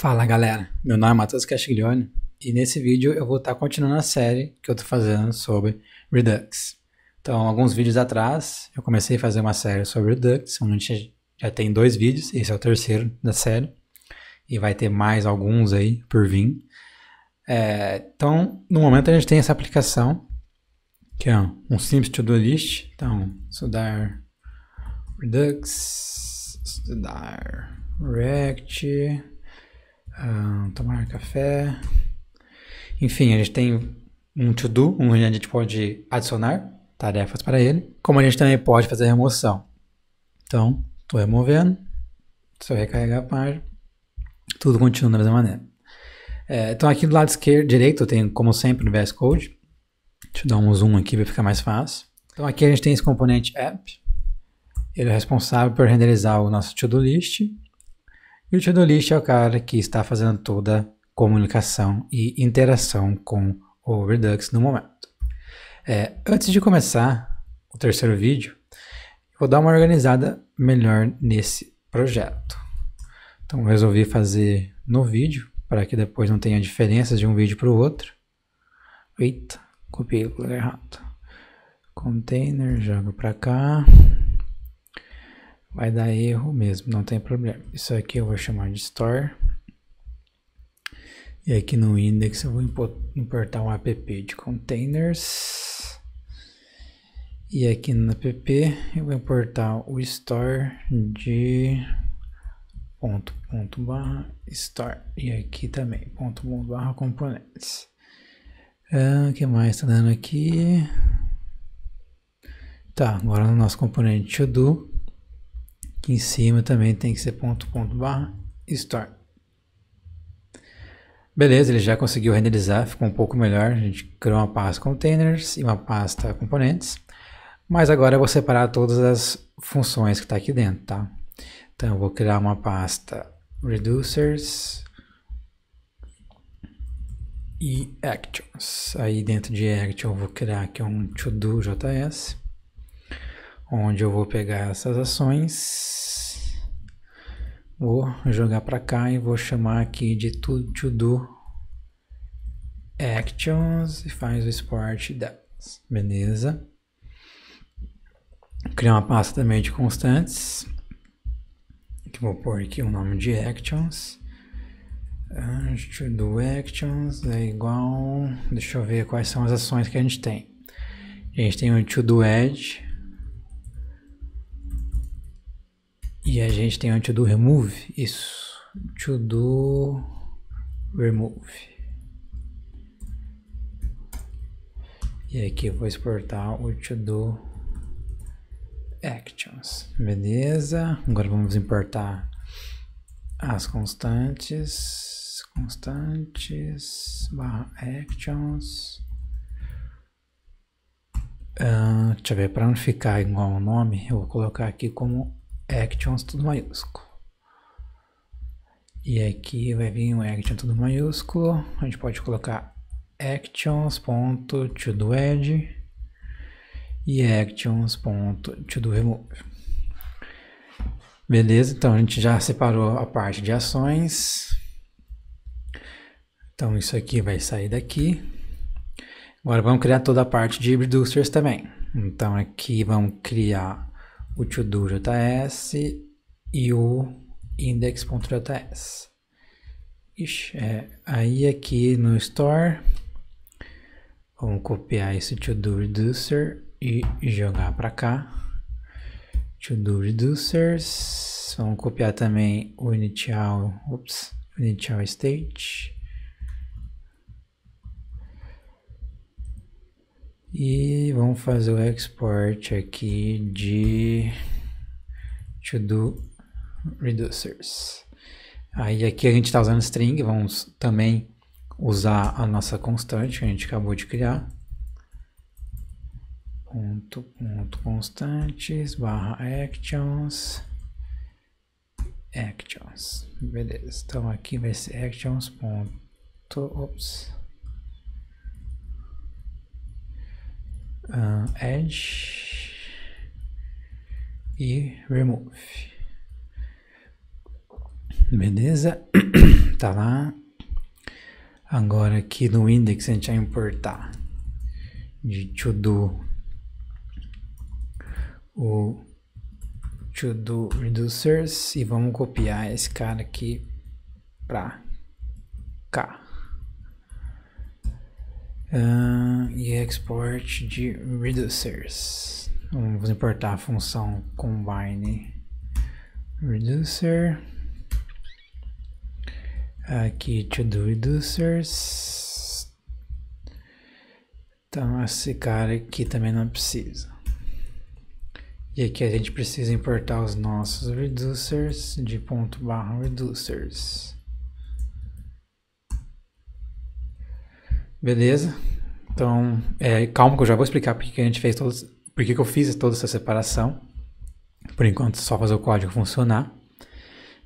Fala galera, meu nome é Matheus Castiglione e nesse vídeo eu vou estar continuando a série que eu estou fazendo sobre Redux. Então, alguns vídeos atrás eu comecei a fazer uma série sobre Redux, onde já tem dois vídeos, esse é o terceiro da série e vai ter mais alguns aí por vir. É, então, no momento a gente tem essa aplicação que é um simples to-do list, então estudar Redux, estudar React tomar café. Enfim, a gente tem um to-do, onde a gente pode adicionar tarefas para ele, como a gente também pode fazer remoção. Então, estou removendo, se eu recarregar a página, tudo continua da mesma maneira. É, então, aqui do lado esquerdo, direito, eu tenho, como sempre, no VS Code. Deixa eu dar um zoom aqui para ficar mais fácil. Então, aqui a gente tem esse componente app. Ele é responsável por renderizar o nosso to-do list e o to-do list é o cara que está fazendo toda comunicação e interação com o Redux no momento. É, antes de começar o terceiro vídeo, vou dar uma organizada melhor nesse projeto. Então, resolvi fazer no vídeo, para que depois não tenha diferenças de um vídeo para o outro. Eita, copiei o lugar errado. Container, jogo para cá vai dar erro mesmo, não tem problema. Isso aqui eu vou chamar de store. E aqui no index eu vou importar um app de containers. E aqui no app eu vou importar o store de ponto ponto barra store e aqui também ponto ponto barra componentes. Ah, o uh, que mais está dando aqui? Tá, agora no nosso componente to do aqui em cima também tem que ser ponto, ponto, barra, start Beleza, ele já conseguiu renderizar, ficou um pouco melhor. A gente criou uma pasta containers e uma pasta componentes. Mas agora eu vou separar todas as funções que está aqui dentro, tá? Então eu vou criar uma pasta reducers e actions. Aí dentro de action eu vou criar aqui um todo js onde eu vou pegar essas ações, vou jogar para cá e vou chamar aqui de to, to do actions e faz o export delas, beleza? Criar uma pasta também de constantes, que vou pôr aqui o nome de actions. Ah, to do actions é igual, deixa eu ver quais são as ações que a gente tem. A gente tem o to do edge, E a gente tem um to do remove, isso. To do remove. E aqui eu vou exportar o to do actions. Beleza? Agora vamos importar as constantes, constantes, barra actions. Uh, deixa eu ver, para não ficar igual o nome, eu vou colocar aqui como actions é tudo maiúsculo. E aqui vai vir um action é tudo maiúsculo. A gente pode colocar actions.todoEdge e actions.todoRemove. Beleza, então a gente já separou a parte de ações. Então isso aqui vai sair daqui. Agora vamos criar toda a parte de reducers também. Então aqui vamos criar o to e o index.js. É, aí aqui no store, vamos copiar esse to-do reducer e jogar para cá. To-do reducers, vamos copiar também o initial, ups, initial state E vamos fazer o export aqui de to do reducers. Aí aqui a gente está usando string, vamos também usar a nossa constante que a gente acabou de criar. Ponto, ponto, constantes, barra actions, actions, beleza, então aqui vai ser actions, ponto, ops, uh, Edge e Remove. Beleza? tá lá. Agora aqui no index a gente vai importar de to do o to do reducers e vamos copiar esse cara aqui para cá. Uh, e export de reducers. Então, Vamos importar a função combine reducer. Aqui to do reducers. Então esse cara aqui também não precisa. E aqui a gente precisa importar os nossos reducers de ponto barra reducers. Beleza. Então, é, calma que eu já vou explicar porque que a gente fez todos, porque que eu fiz toda essa separação. Por enquanto, só fazer o código funcionar.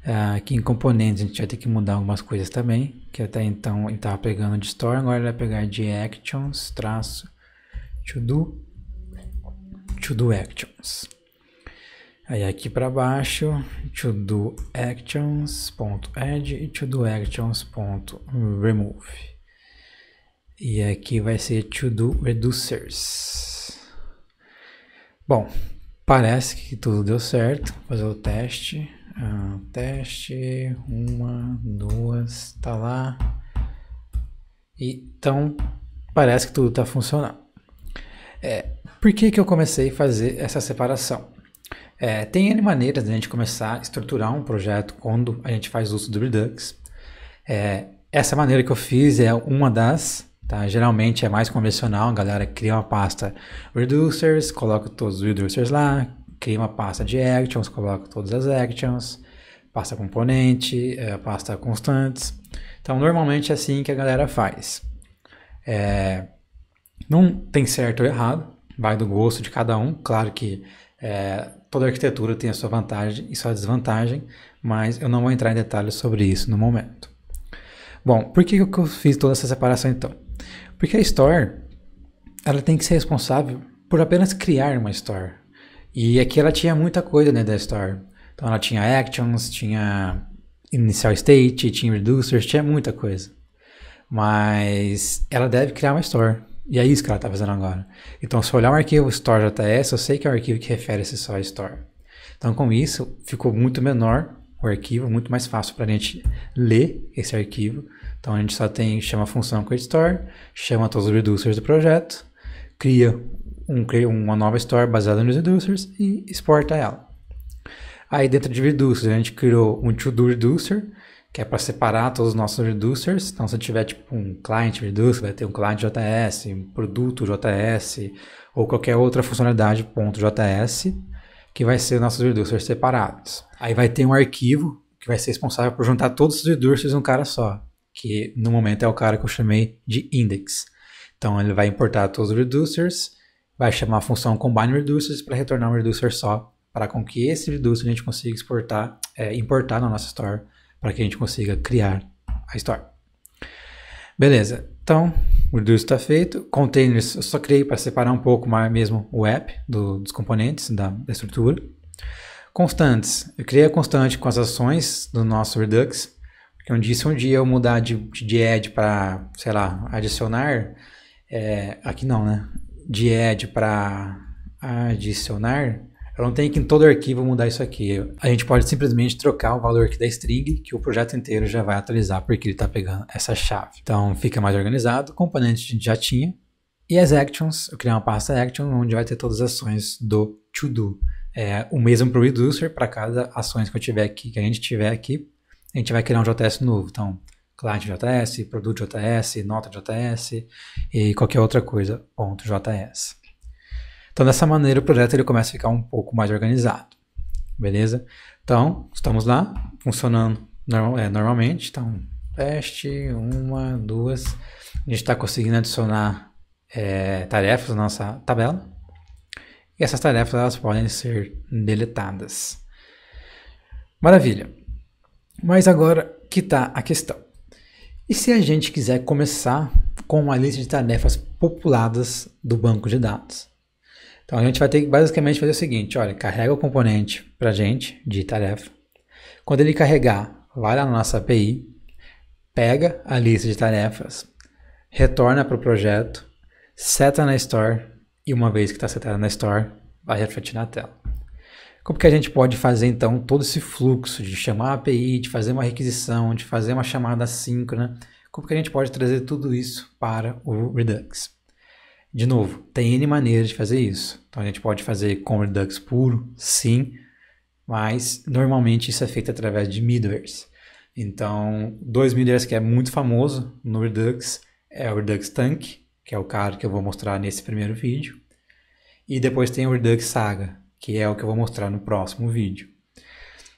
Uh, aqui em componentes a gente vai ter que mudar algumas coisas também, que até então ele estava pegando de store, agora ele vai pegar de actions, traço, to do, to do actions. Aí aqui para baixo, to do actions.add e to do actions.remove. E aqui vai ser to do reducers. Bom, parece que tudo deu certo. Vou fazer o teste. Ah, teste, uma, duas, tá lá. Então, parece que tudo está funcionando. É, por que, que eu comecei a fazer essa separação? É, tem N maneiras de a gente começar a estruturar um projeto quando a gente faz uso do Redux. É, essa maneira que eu fiz é uma das Tá? Geralmente é mais convencional, a galera cria uma pasta reducers, coloca todos os reducers lá, cria uma pasta de actions, coloca todas as actions, pasta componente, é, pasta constantes. Então, normalmente é assim que a galera faz. É, não tem certo ou errado, vai do gosto de cada um. Claro que é, toda arquitetura tem a sua vantagem e sua desvantagem, mas eu não vou entrar em detalhes sobre isso no momento. Bom, por que, que eu fiz toda essa separação então? Porque a store, ela tem que ser responsável por apenas criar uma store. E aqui ela tinha muita coisa dentro da store. Então ela tinha actions, tinha initial state, tinha reducers, tinha muita coisa. Mas ela deve criar uma store. E é isso que ela está fazendo agora. Então, se eu olhar o arquivo store.js, eu sei que é o arquivo que refere-se só a store. Então, com isso, ficou muito menor o arquivo, muito mais fácil para a gente ler esse arquivo então a gente só tem, chama a função create store, chama todos os reducers do projeto, cria um, uma nova store baseada nos reducers e exporta ela. Aí dentro de reducers a gente criou um to-do reducer, que é para separar todos os nossos reducers. Então, se tiver tipo um client reducer, vai ter um client JS, um produto JS ou qualquer outra funcionalidade .js que vai ser nossos reducers separados. Aí vai ter um arquivo que vai ser responsável por juntar todos os reducers em um cara só que no momento é o cara que eu chamei de index. Então ele vai importar todos os reducers, vai chamar a função combine reducers para retornar um reducer só, para com que esse reducer a gente consiga exportar, é, importar na nossa store, para que a gente consiga criar a store. Beleza, então o reducer está feito. Containers eu só criei para separar um pouco mais mesmo o app do, dos componentes da, da estrutura. Constantes, eu criei a constante com as ações do nosso Redux, porque um dia, se um dia eu mudar de, de add para, sei lá, adicionar, é, aqui não, né? De add para adicionar, eu não tenho que em todo arquivo mudar isso aqui. A gente pode simplesmente trocar o valor aqui da string, que o projeto inteiro já vai atualizar, porque ele está pegando essa chave. Então fica mais organizado, componente a gente já tinha. E as actions, eu criei uma pasta action, onde vai ter todas as ações do to do. É, o mesmo para o reducer, para cada ações que eu tiver aqui, que a gente tiver aqui, a gente vai criar um JS novo. Então, client JS, produto JS, nota JS e qualquer outra coisa, ponto .js. Então, dessa maneira, o projeto ele começa a ficar um pouco mais organizado. Beleza? Então, estamos lá, funcionando normal, é, normalmente. Então, teste, uma, duas. A gente está conseguindo adicionar é, tarefas na nossa tabela. E essas tarefas elas podem ser deletadas. Maravilha. Mas agora que está a questão. E se a gente quiser começar com uma lista de tarefas populadas do banco de dados? Então a gente vai ter que basicamente fazer o seguinte: olha, carrega o componente para a gente de tarefa. Quando ele carregar, vai lá na nossa API, pega a lista de tarefas, retorna para o projeto, seta na store e uma vez que está setada na store, vai refletir na tela. Como que a gente pode fazer então todo esse fluxo de chamar a API, de fazer uma requisição, de fazer uma chamada síncrona? Como que a gente pode trazer tudo isso para o Redux? De novo, tem N maneiras de fazer isso. Então a gente pode fazer com Redux puro, sim, mas normalmente isso é feito através de middlewares. Então, dois middlewares que é muito famoso no Redux é o Redux Tank, que é o cara que eu vou mostrar nesse primeiro vídeo, e depois tem o Redux Saga, que é o que eu vou mostrar no próximo vídeo.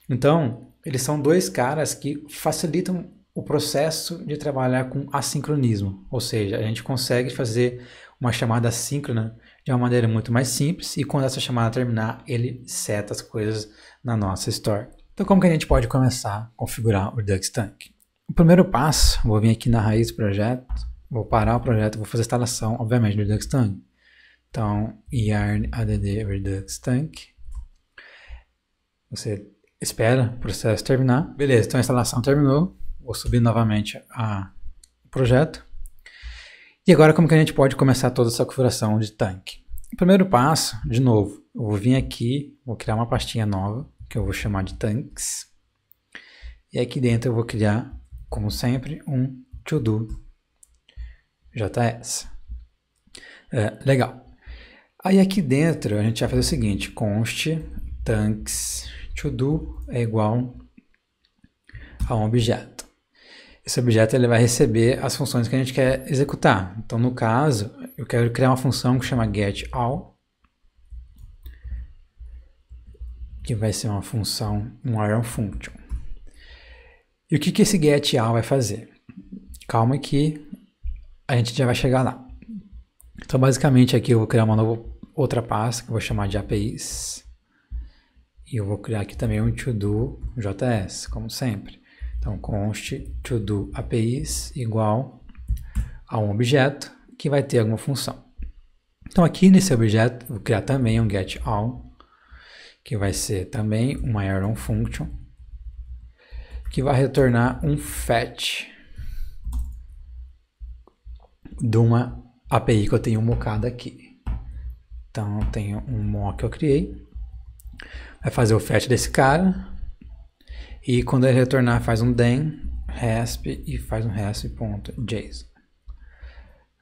Então, eles são dois caras que facilitam o processo de trabalhar com assincronismo, ou seja, a gente consegue fazer uma chamada síncrona de uma maneira muito mais simples e quando essa chamada terminar, ele seta as coisas na nossa store. Então, como que a gente pode começar a configurar o Tank? O primeiro passo, vou vir aqui na raiz do projeto, vou parar o projeto, vou fazer a instalação, obviamente, do Tank. Então, yarn add redux tank. Você espera o processo terminar. Beleza, então a instalação terminou. Vou subir novamente a projeto. E agora como que a gente pode começar toda essa configuração de tanque? O primeiro passo, de novo, eu vou vir aqui, vou criar uma pastinha nova, que eu vou chamar de tanks. E aqui dentro eu vou criar, como sempre, um to-do JS. É, legal. Aí aqui dentro a gente vai fazer o seguinte, const tanks to do é igual a um objeto. Esse objeto ele vai receber as funções que a gente quer executar. Então, no caso, eu quero criar uma função que chama getAll, que vai ser uma função, um arrow function. E o que, que esse getAll vai fazer? Calma que a gente já vai chegar lá. Então, basicamente, aqui eu vou criar uma nova outra pasta que eu vou chamar de APIs. E eu vou criar aqui também um todo do JS, como sempre. Então, const todo do APIs igual a um objeto que vai ter alguma função. Então, aqui nesse objeto, vou criar também um getAll, que vai ser também uma arrow function, que vai retornar um fetch de uma API que eu tenho mocada aqui. Então tem um mock que eu criei, vai fazer o fetch desse cara e quando ele retornar faz um den, resp e faz um rasp.json.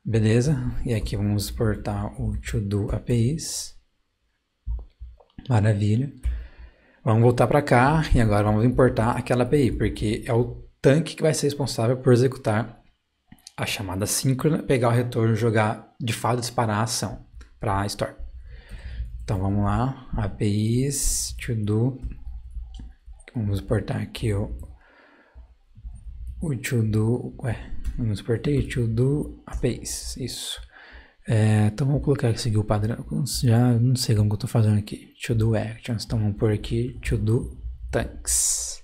Beleza? E aqui vamos exportar o to-do APIs. Maravilha. Vamos voltar para cá e agora vamos importar aquela API, porque é o tanque que vai ser responsável por executar a chamada síncrona, pegar o retorno e jogar, de fato, disparar a ação para a Store. Então vamos lá, APIs to do. Vamos exportar aqui o, o to do. Ué, vamos exportar o to do APIs, isso. É, então vamos colocar aqui, seguir o padrão. Já não sei como que eu estou fazendo aqui. To do actions. Então vamos por aqui to do tanks.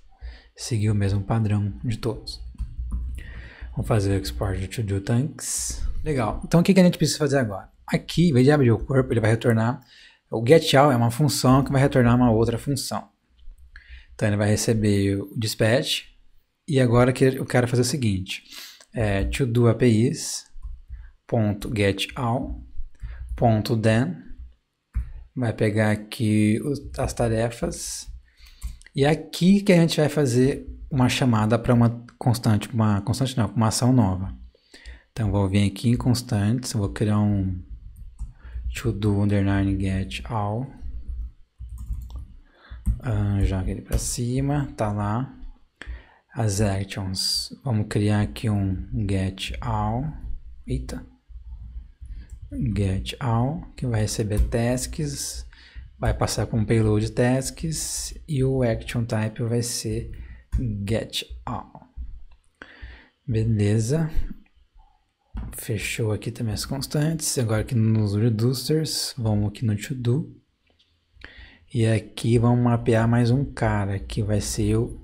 Seguir o mesmo padrão de todos. Vamos fazer o export de to do tanks. Legal. Então o que, que a gente precisa fazer agora? Aqui, em vez de abrir o corpo, ele vai retornar o getAll é uma função que vai retornar uma outra função. Então ele vai receber o dispatch. E agora que eu quero fazer o seguinte: é, to do APIs ponto getAll ponto then vai pegar aqui as tarefas e é aqui que a gente vai fazer uma chamada para uma constante, uma constante não, uma ação nova. Então vou vir aqui em constantes, vou criar um to do underline get all uh, joga ele para cima tá lá as actions vamos criar aqui um get all eita get all que vai receber tasks vai passar com payload tasks e o action type vai ser get all beleza fechou aqui também as constantes. Agora aqui nos reducers, vamos aqui no to do. E aqui vamos mapear mais um cara, que vai ser o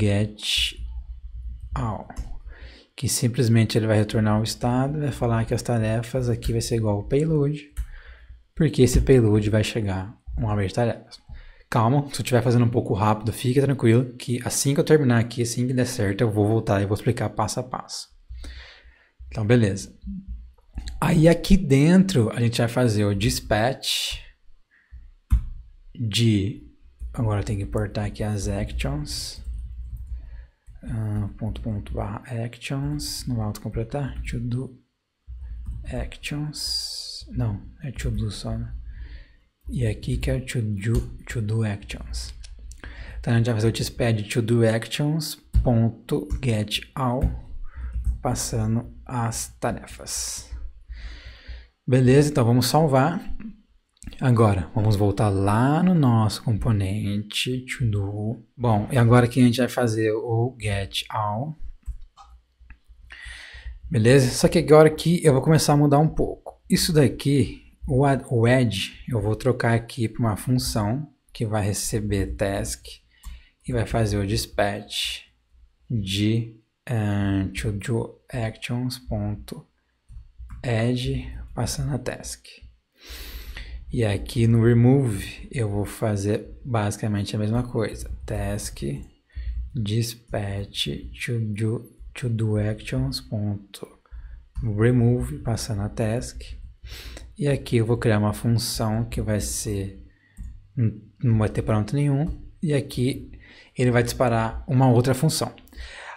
get all. Que simplesmente ele vai retornar o estado, vai falar que as tarefas aqui vai ser igual ao payload, porque esse payload vai chegar um abrir tarefas. Calma, se eu estiver fazendo um pouco rápido, fica tranquilo, que assim que eu terminar aqui, assim que der certo, eu vou voltar e vou explicar passo a passo. Então, beleza. Aí aqui dentro a gente vai fazer o dispatch de. Agora tem que importar aqui as actions. Uh, ponto ponto barra actions. Não vai autocompletar. To do actions. Não, é to do só. Né? E aqui que é to do, to do actions. Então a gente vai fazer o dispatch de to do actions. Ponto get all passando as tarefas. Beleza, então vamos salvar. Agora, vamos voltar lá no nosso componente to Bom, e agora que a gente vai fazer o get all. Beleza? Só que agora aqui eu vou começar a mudar um pouco. Isso daqui, o, o add, eu vou trocar aqui para uma função que vai receber task e vai fazer o dispatch de uh, to do actions ponto add passando a task e aqui no remove eu vou fazer basicamente a mesma coisa task dispatch to do to do actions ponto remove passando a task e aqui eu vou criar uma função que vai ser não vai ter pronto nenhum e aqui ele vai disparar uma outra função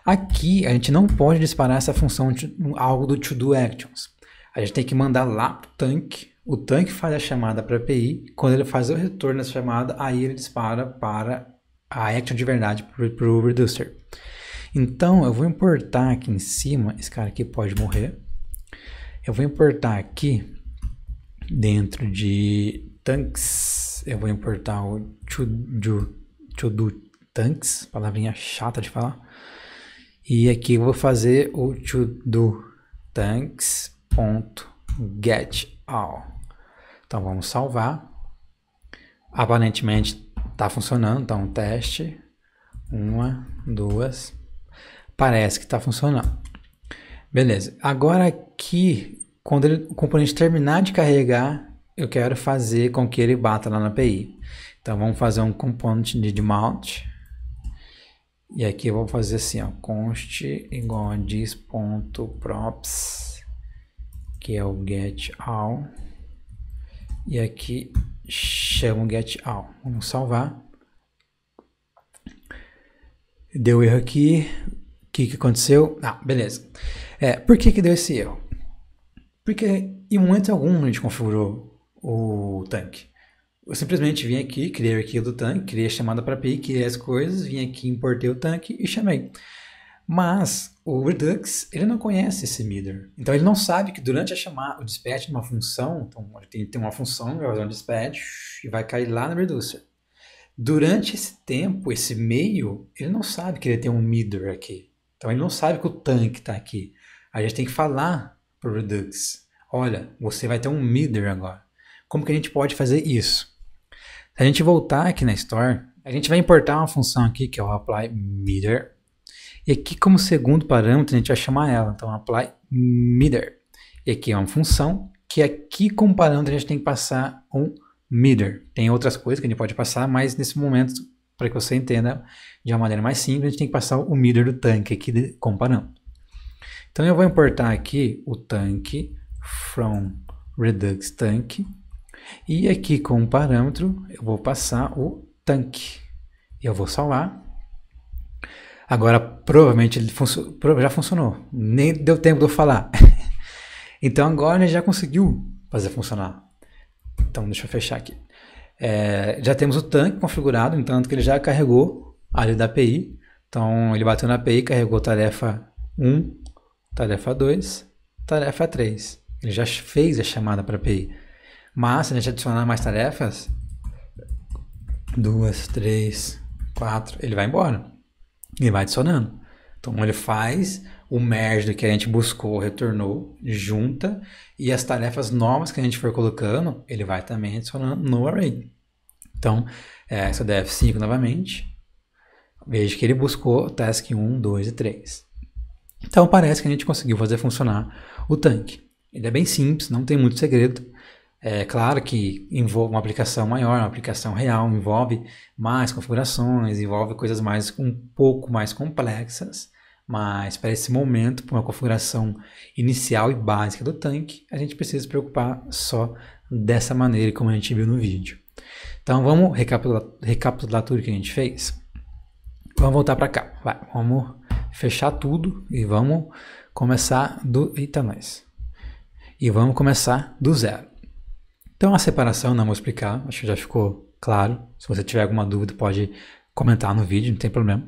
Aqui a gente não pode disparar essa função de, algo do to do actions. A gente tem que mandar lá para o tanque. O tanque faz a chamada para a API. Quando ele faz o retorno dessa chamada, aí ele dispara para a action de verdade para o reducer. Então eu vou importar aqui em cima. Esse cara aqui pode morrer. Eu vou importar aqui dentro de tanks. Eu vou importar o to do, to do tanks, palavrinha chata de falar. E aqui eu vou fazer o to do tanks.getAll. all. Então vamos salvar. Aparentemente está funcionando, então um teste. Uma, duas. Parece que está funcionando. Beleza. Agora aqui, quando ele, o componente terminar de carregar, eu quero fazer com que ele bata lá na API. Então vamos fazer um component de mount e aqui eu vou fazer assim, ó, const igual a diz.props, que é o get all. E aqui chamo get all. Vamos salvar. Deu erro aqui. O que, que aconteceu? Ah, beleza. É, por que, que deu esse erro? Porque em momento algum a gente configurou o tanque. Eu simplesmente vim aqui, criei o arquivo do tanque, criei a chamada para API, criei as coisas, vim aqui, importei o tanque e chamei. Mas o Redux, ele não conhece esse middle. Então ele não sabe que durante a chamada, o dispatch de uma função, então ele tem, tem uma função, vai fazer um dispatch e vai cair lá no reducer. Durante esse tempo, esse meio, ele não sabe que ele tem um middle aqui. Então ele não sabe que o tanque está aqui. A gente tem que falar para o Redux, olha, você vai ter um middle agora. Como que a gente pode fazer isso? Se a gente voltar aqui na Store, a gente vai importar uma função aqui que é o apply meter. E aqui como segundo parâmetro a gente vai chamar ela, então apply meter. E aqui é uma função que aqui como parâmetro a gente tem que passar um meter. Tem outras coisas que a gente pode passar, mas nesse momento, para que você entenda de uma maneira mais simples, a gente tem que passar o meter do tanque aqui como parâmetro. Então eu vou importar aqui o tanque from redux tank e aqui com o parâmetro, eu vou passar o tanque. Eu vou salvar. Agora, provavelmente, ele já funcionou. Nem deu tempo de eu falar. então, agora ele já conseguiu fazer funcionar. Então, deixa eu fechar aqui. É, já temos o tanque configurado, entanto então, que ele já carregou ali da API. Então, ele bateu na API, carregou tarefa 1, tarefa 2, tarefa 3. Ele já fez a chamada para a API. Mas, se né? a gente adicionar mais tarefas, duas, três, quatro, ele vai embora. Ele vai adicionando. Então, ele faz o merge que a gente buscou, retornou, junta, e as tarefas novas que a gente for colocando, ele vai também adicionando no array. Então, é, se eu der F5 novamente, vejo que ele buscou task 1, 2 e 3. Então, parece que a gente conseguiu fazer funcionar o tanque. Ele é bem simples, não tem muito segredo. É claro que envolve uma aplicação maior, uma aplicação real, envolve mais configurações, envolve coisas mais um pouco mais complexas, mas para esse momento, para uma configuração inicial e básica do tanque, a gente precisa se preocupar só dessa maneira, como a gente viu no vídeo. Então vamos recapitular, recapitular tudo que a gente fez? Vamos voltar para cá, Vai, vamos fechar tudo e vamos começar do... Eita, nós! E vamos começar do zero. Então a separação não né, vou explicar, acho que já ficou claro. Se você tiver alguma dúvida, pode comentar no vídeo, não tem problema.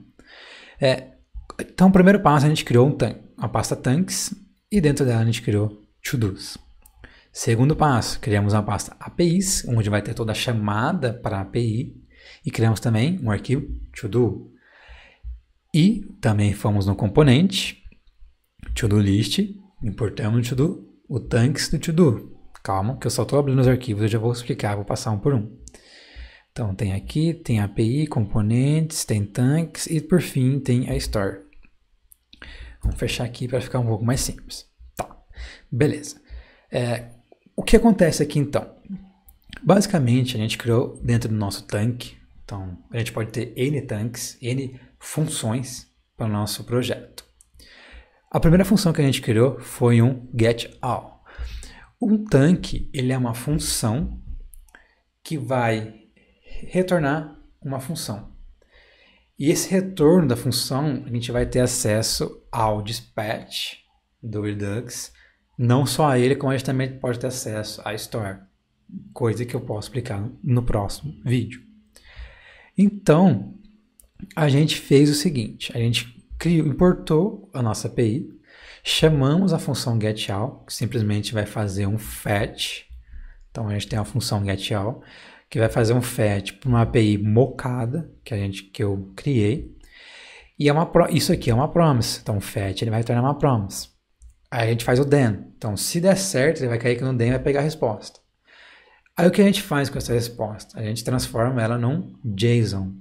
É, então, o primeiro passo, a gente criou um uma pasta tanks e dentro dela a gente criou todos. Segundo passo, criamos uma pasta APIs, onde vai ter toda a chamada para a API e criamos também um arquivo todo. E também fomos no componente to list, importamos o to o tanks do todo, Calma, que eu só estou abrindo os arquivos, eu já vou explicar, vou passar um por um. Então tem aqui, tem API, componentes, tem tanques e por fim tem a store. Vamos fechar aqui para ficar um pouco mais simples. Tá, beleza. É, o que acontece aqui então? Basicamente a gente criou dentro do nosso tanque, então a gente pode ter N tanques, N funções para o nosso projeto. A primeira função que a gente criou foi um get all. Um tanque ele é uma função que vai retornar uma função. E esse retorno da função, a gente vai ter acesso ao dispatch do Redux, não só a ele, como a gente também pode ter acesso à store, coisa que eu posso explicar no próximo vídeo. Então, a gente fez o seguinte, a gente criou, importou a nossa API, Chamamos a função getAll, que simplesmente vai fazer um fetch. Então a gente tem a função getAll, que vai fazer um fetch para uma API mocada, que, a gente, que eu criei. E é uma, isso aqui é uma promise. Então o fetch ele vai retornar uma promise. Aí a gente faz o then. Então se der certo, ele vai cair aqui no then e vai pegar a resposta. Aí o que a gente faz com essa resposta? A gente transforma ela num JSON,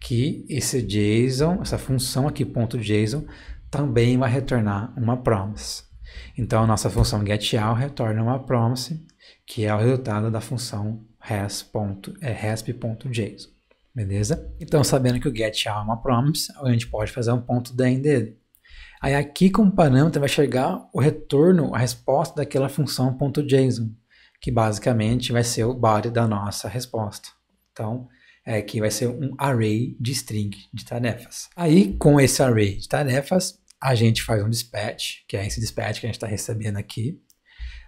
que esse JSON, essa função aqui, ponto JSON, também vai retornar uma promise. Então, a nossa função getAll retorna uma promise, que é o resultado da função resp.json. É, Beleza? Então, sabendo que o getAll é uma promise, a gente pode fazer um ponto den dele. Aí aqui como parâmetro vai chegar o retorno, a resposta daquela função .json, que basicamente vai ser o body da nossa resposta. Então, é, que vai ser um array de string de tarefas. Aí, com esse array de tarefas, a gente faz um dispatch, que é esse dispatch que a gente está recebendo aqui.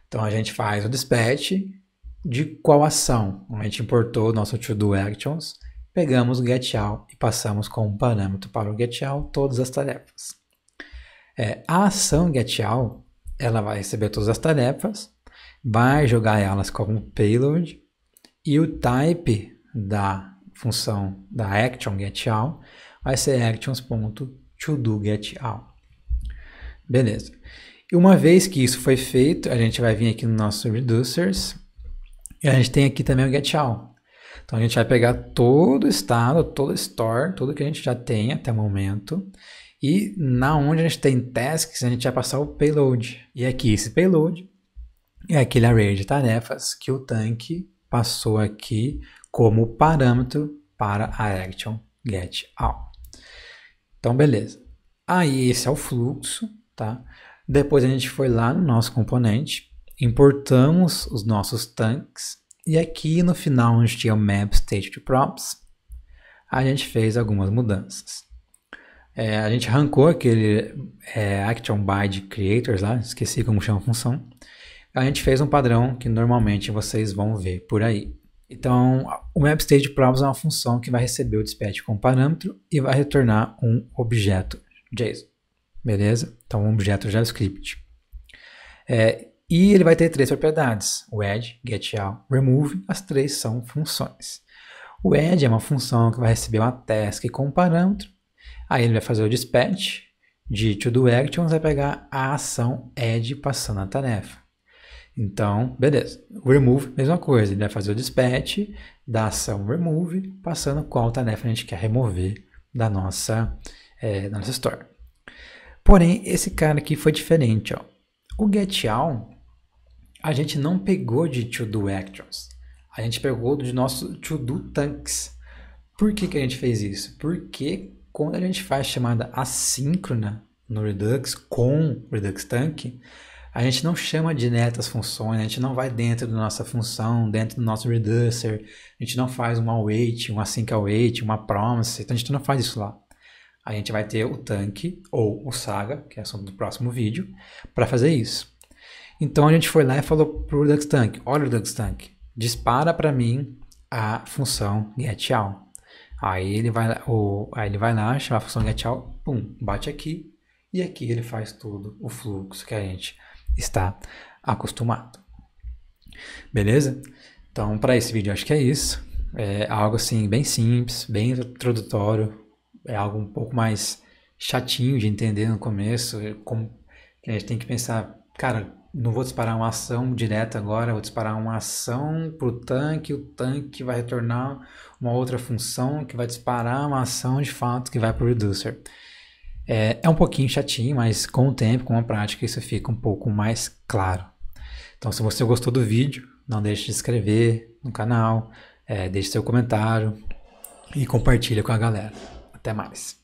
Então, a gente faz o dispatch de qual ação. Então, a gente importou o nosso to-do actions, pegamos o getAll e passamos como parâmetro para o getAll todas as tarefas. É, a ação getAll, ela vai receber todas as tarefas, vai jogar elas como payload, e o type da função da action getAll vai ser actions.toDoGetAll. Beleza. E uma vez que isso foi feito, a gente vai vir aqui no nosso reducers e a gente tem aqui também o getAll. Então a gente vai pegar todo o estado, todo o store, tudo que a gente já tem até o momento e na onde a gente tem tasks, a gente vai passar o payload. E aqui esse payload é aquele array de tarefas que o tanque passou aqui como parâmetro para a action get all. Então, beleza. Aí esse é o fluxo, tá? Depois a gente foi lá no nosso componente, importamos os nossos tanques e aqui no final onde tinha o map state to props, a gente fez algumas mudanças. É, a gente arrancou aquele é, action by de creators lá, esqueci como chama a função. A gente fez um padrão que normalmente vocês vão ver por aí. Então, o MapStageProbs é uma função que vai receber o dispatch com parâmetro e vai retornar um objeto JSON. Beleza? Então, um objeto JavaScript. É, e ele vai ter três propriedades: o add, get remove. As três são funções. O add é uma função que vai receber uma task com um parâmetro. Aí ele vai fazer o dispatch de to do actions, vai pegar a ação add passando a tarefa. Então, beleza. O remove, mesma coisa. Ele vai fazer o dispatch da ação remove, passando qual tarefa a gente quer remover da nossa, é, da nossa store. Porém, esse cara aqui foi diferente. Ó. O getAll, a gente não pegou de to-do actions. A gente pegou de nosso to-do tanks. Por que, que a gente fez isso? Porque quando a gente faz chamada assíncrona no Redux com Redux Tank, a gente não chama de netas funções, a gente não vai dentro da nossa função, dentro do nosso reducer, a gente não faz um await, um async await, uma promise, então a gente não faz isso lá. A gente vai ter o tanque ou o saga, que é assunto do próximo vídeo, para fazer isso. Então a gente foi lá e falou pro Redux Tank, olha o Redux Tank, dispara para mim a função getAll. Aí ele vai lá, o, aí ele vai lá, chama a função getAll, pum, bate aqui e aqui ele faz tudo o fluxo que a gente está acostumado. Beleza? Então, para esse vídeo, acho que é isso. É algo assim, bem simples, bem introdutório. É algo um pouco mais chatinho de entender no começo. É como a gente tem que pensar, cara, não vou disparar uma ação direta agora, vou disparar uma ação para o tanque, o tanque vai retornar uma outra função que vai disparar uma ação de fato que vai para o reducer. É, é um pouquinho chatinho, mas com o tempo, com a prática, isso fica um pouco mais claro. Então, se você gostou do vídeo, não deixe de se inscrever no canal, é, deixe seu comentário e compartilha com a galera. Até mais!